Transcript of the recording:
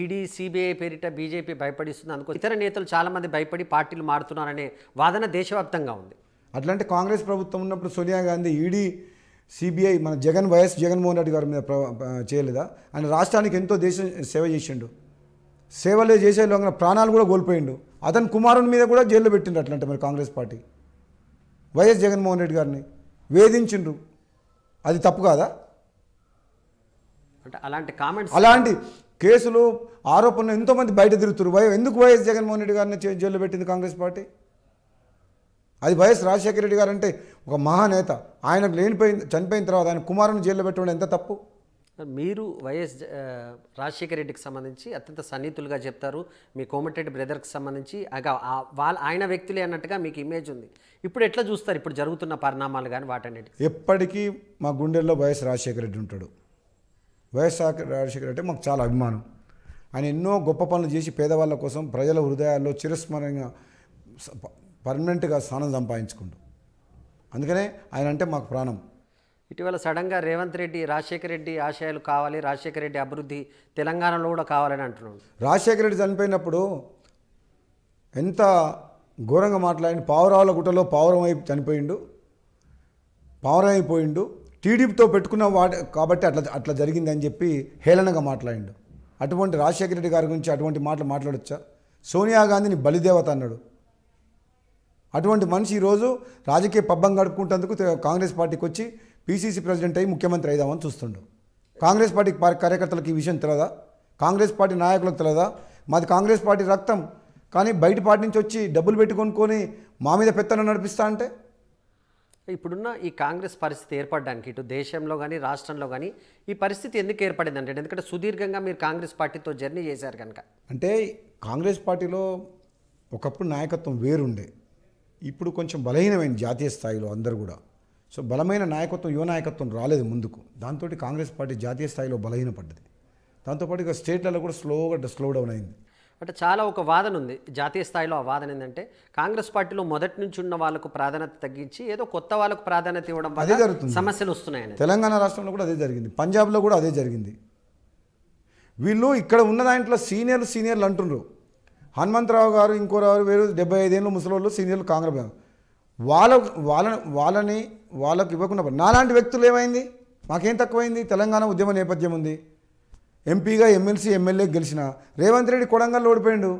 ED CBI పేరిట BJP భయపడిస్తుంది అనుకో ఇతర నేతలు చాలామంది భయపడి పార్టీలు మారుతున్నారనే వాదన దేశవ్యాప్తంగా ఉంది అట్లాంటి కాంగ్రెస్ ప్రభుత్వం ఉన్నప్పుడు సోనియా గాంధీ ఈడీ సిబిఐ మన జగన్ వైఎస్ జగన్మోహన్ రెడ్డి గారి మీద చేయలేదా ఆయన రాష్ట్రానికి ఎంతో దేశం సేవ చేసిండు సేవలే చేసే లోన ప్రాణాలు కూడా కోల్పోయిండు అతని కుమారుని మీద కూడా జైల్లో పెట్టిండు అట్లంటే మరి కాంగ్రెస్ పార్టీ వైఎస్ జగన్మోహన్ రెడ్డి గారిని వేధించిండ్రు అది తప్పు కాదా అంటే అలాంటి కామెంట్స్ అలాంటి కేసులు ఆరోపణలు ఎంతోమంది బయట తిరుగుతారు వై ఎందుకు వైఎస్ జగన్మోహన్ రెడ్డి గారిని జైల్లో పెట్టింది కాంగ్రెస్ పార్టీ అది వైఎస్ రాజశేఖర రెడ్డి గారు అంటే ఒక మహానేత ఆయనకు లేనిపోయిన చనిపోయిన తర్వాత ఆయన కుమారుని జైల్లో పెట్టడం ఎంత తప్పు మీరు వైఎస్ రాజశేఖర రెడ్డికి సంబంధించి అత్యంత సన్నిహితులుగా చెప్తారు మీ కోమటిరెడ్డి బ్రదర్కి సంబంధించి వాళ్ళ ఆయన వ్యక్తులే అన్నట్టుగా మీకు ఇమేజ్ ఉంది ఇప్పుడు ఎట్లా చూస్తారు ఇప్పుడు జరుగుతున్న పరిణామాలు కానీ వాటన్నిటి ఎప్పటికీ మా గుండెల్లో వైఎస్ రాజశేఖర రెడ్డి ఉంటాడు వైఎస్ఆర్ రాజశేఖర అంటే మాకు చాలా అభిమానం ఆయన ఎన్నో గొప్ప పనులు చేసి పేదవాళ్ళ కోసం ప్రజల హృదయాల్లో చిరస్మరణంగా పర్మనెంట్గా స్థానం సంపాదించుకుంటు అందుకనే ఆయన అంటే మాకు ప్రాణం ఇటీవల సడన్గా రేవంత్ రెడ్డి రాజశేఖర రెడ్డి ఆశయాలు కావాలి రాజశేఖర రెడ్డి అభివృద్ధి తెలంగాణలో కూడా కావాలని అంటున్నాడు రాజశేఖర రెడ్డి చనిపోయినప్పుడు ఎంత ఘోరంగా మాట్లాడి పావురావుల గుట్టలో పావురం చనిపోయిండు పావురం అయిపోయిండు టీడీపీతో పెట్టుకున్న వాడు కాబట్టి అట్లా అట్లా జరిగిందని చెప్పి హేళనగా మాట్లాడిండు అటువంటి రాజశేఖర రెడ్డి గారి గురించి అటువంటి మాటలు మాట్లాడొచ్చా సోనియా గాంధీని బలిదేవత అన్నాడు అటువంటి మనిషి ఈరోజు రాజకీయ పబ్బం గడుపుకుంటేందుకు కాంగ్రెస్ పార్టీకి వచ్చి పీసీసీ ప్రెసిడెంట్ అయ్యి ముఖ్యమంత్రి అయిదామని చూస్తుండు కాంగ్రెస్ పార్టీ కార్యకర్తలకు ఈ విషయం తెలియదా కాంగ్రెస్ పార్టీ నాయకులకు తెలియదా మాది కాంగ్రెస్ పార్టీ రక్తం కానీ బయట పార్టీ నుంచి వచ్చి డబ్బులు పెట్టుకొనుకొని మా మీద పెత్తనం నడిపిస్తా అంటే ఇప్పుడున్న ఈ కాంగ్రెస్ పరిస్థితి ఏర్పడడానికి ఇటు దేశంలో కానీ రాష్ట్రంలో కానీ ఈ పరిస్థితి ఎందుకు ఏర్పడింది అంటే ఎందుకంటే సుదీర్ఘంగా మీరు కాంగ్రెస్ పార్టీతో జర్నీ చేశారు కనుక అంటే కాంగ్రెస్ పార్టీలో ఒకప్పుడు నాయకత్వం వేరుండే ఇప్పుడు కొంచెం బలహీనమైన జాతీయ స్థాయిలో అందరు కూడా సో బలమైన నాయకత్వం యువ నాయకత్వం రాలేదు ముందుకు దాంతో కాంగ్రెస్ పార్టీ జాతీయ స్థాయిలో బలహీనపడ్డది దాంతోపాటు ఇక స్టేట్లలో కూడా స్లోగా స్లో డౌన్ అయింది అంటే చాలా ఒక వాదన ఉంది జాతీయ స్థాయిలో ఆ వాదన ఏంటంటే కాంగ్రెస్ పార్టీలో మొదటి నుంచి ఉన్న వాళ్ళకు ప్రాధాన్యత తగ్గించి ఏదో కొత్త వాళ్ళకు ప్రాధాన్యత ఇవ్వడం అదే జరుగుతుంది సమస్యలు వస్తున్నాయని తెలంగాణ రాష్ట్రంలో కూడా అదే జరిగింది పంజాబ్లో కూడా అదే జరిగింది వీళ్ళు ఇక్కడ ఉన్న దాంట్లో సీనియర్లు సీనియర్లు అంటున్నారు హనుమంతరావు గారు ఇంకో రావు వేరు డెబ్బై ఐదేళ్ళు ముసలోళ్ళు సీనియర్లు కాంగ్రెస్ వాళ్ళ వాళ్ళని వాళ్ళని వాళ్ళకి ఇవ్వకుండా నాలాంటి వ్యక్తులు ఏమైంది మాకేం తక్కువైంది తెలంగాణ ఉద్యమ నేపథ్యం ఉంది ఎంపీగా ఎమ్మెల్సీ ఎమ్మెల్యే గెలిచిన రేవంత్ రెడ్డి కొడంగల్లో ఓడిపోయిండు